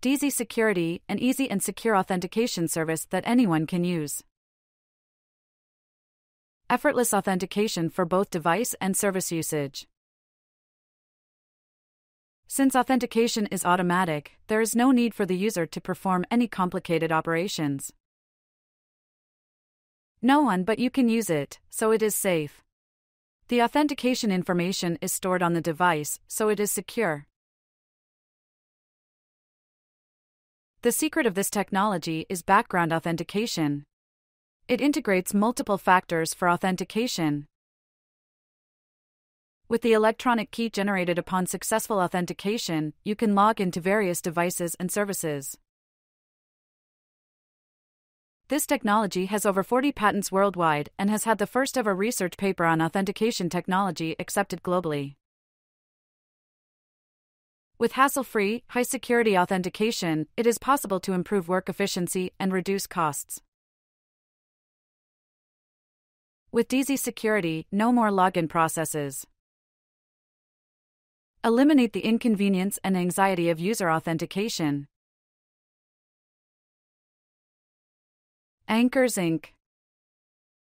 DZ Security, an easy and secure authentication service that anyone can use. Effortless authentication for both device and service usage. Since authentication is automatic, there is no need for the user to perform any complicated operations. No one but you can use it, so it is safe. The authentication information is stored on the device, so it is secure. The secret of this technology is background authentication. It integrates multiple factors for authentication. With the electronic key generated upon successful authentication, you can log into various devices and services. This technology has over 40 patents worldwide and has had the first ever research paper on authentication technology accepted globally. With hassle-free, high-security authentication, it is possible to improve work efficiency and reduce costs. With DZ Security, no more login processes. Eliminate the inconvenience and anxiety of user authentication. Anchors Inc.